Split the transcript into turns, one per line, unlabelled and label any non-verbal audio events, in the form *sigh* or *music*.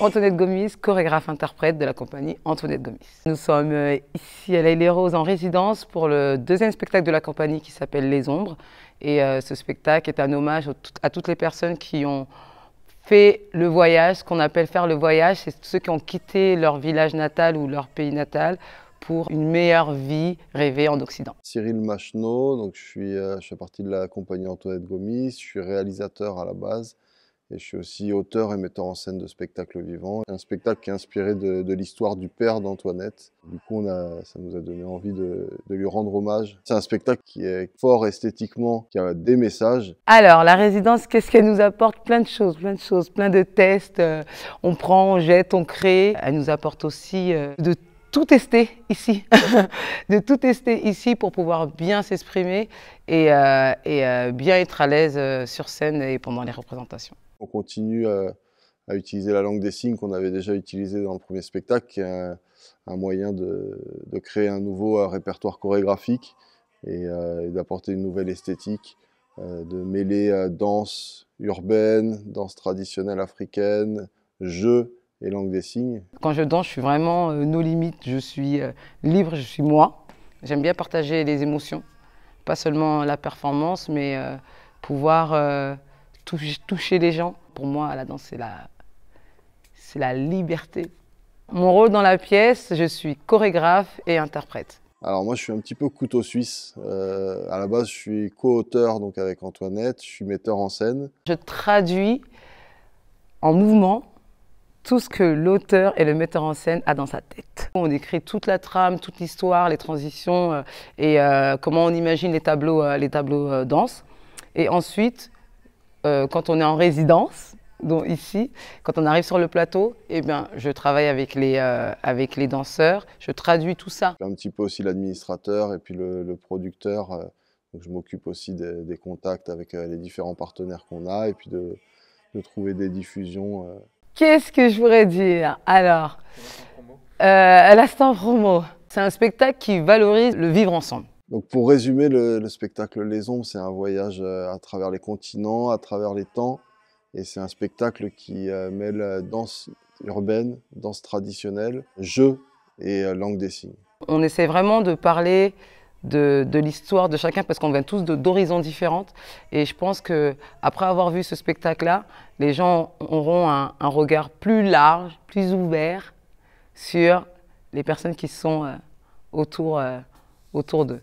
Antoinette Gomis, chorégraphe interprète de la compagnie Antoinette Gomis. Nous sommes euh, ici à les Rose en résidence pour le deuxième spectacle de la compagnie qui s'appelle Les Ombres. Et euh, ce spectacle est un hommage à toutes les personnes qui ont fait le voyage, ce qu'on appelle faire le voyage, c'est ceux qui ont quitté leur village natal ou leur pays natal pour une meilleure vie
rêvée en Occident. Cyril Macheneau, donc je, suis, euh, je fais partie de la compagnie Antoinette Gomis, je suis réalisateur à la base et je suis aussi auteur et metteur en scène de spectacles vivants. Un spectacle qui est inspiré de, l'histoire du père d'Antoinette. Du coup, on a, ça nous a donné envie de, de lui rendre hommage. C'est un spectacle qui est fort esthétiquement, qui a des messages.
Alors, la résidence, qu'est-ce qu'elle nous apporte Plein de choses, plein de choses, plein de tests. Euh, on prend, on jette, on crée. Elle nous apporte aussi euh, de tout tester ici, *laughs* de tout tester ici pour pouvoir bien s'exprimer et, euh, euh, bien être à l'aise euh, sur scène et pendant les représentations.
On continue à utiliser la langue des signes qu'on avait déjà utilisée dans le premier spectacle, un, moyen de, créer un nouveau répertoire chorégraphique et, d'apporter une nouvelle esthétique, de mêler danse urbaine, danse traditionnelle africaine, jeu et langue des signes.
Quand je danse, je suis vraiment euh, nos limites, je suis euh, libre, je suis moi. J'aime bien partager les émotions, pas seulement la performance, mais euh, pouvoir toucher les gens. Pour moi, la danse, c'est la, c'est la liberté. Mon rôle dans la pièce, je suis chorégraphe et interprète.
Alors moi, je suis un petit peu couteau suisse. à la base, je suis co-auteur donc avec Antoinette. Je suis metteur en scène.
Je traduis en mouvement tout ce que l'auteur et le metteur en scène a dans sa tête. On décrit toute la trame, toute l'histoire, les transitions euh, et euh, comment on imagine les tableaux, danses. Euh, les tableaux danse. Et ensuite, quand on est en résidence, donc ici, quand on arrive sur le plateau, eh bien, je travaille avec les, avec les danseurs, je traduis tout ça.
Un petit peu aussi l'administrateur et puis le, producteur. donc je m'occupe aussi des, des, contacts avec les différents partenaires qu'on a et puis de, de trouver des diffusions
Qu'est-ce que je voudrais dire Alors, euh, l'instant promo, c'est un spectacle qui valorise
le vivre ensemble. Donc pour résumer le, le spectacle Les Ombres, c'est un voyage euh, à travers les continents, à travers les temps, et c'est un spectacle qui euh, mêle danse urbaine, danse traditionnelle, jeu et euh, langue des signes.
On essaie vraiment de parler de, l'histoire de chacun parce qu'on vient tous d'horizons différents. Et je pense que après avoir vu ce spectacle-là, les gens auront un, regard plus large, plus ouvert sur les personnes qui sont
euh, euh, autour d'eux.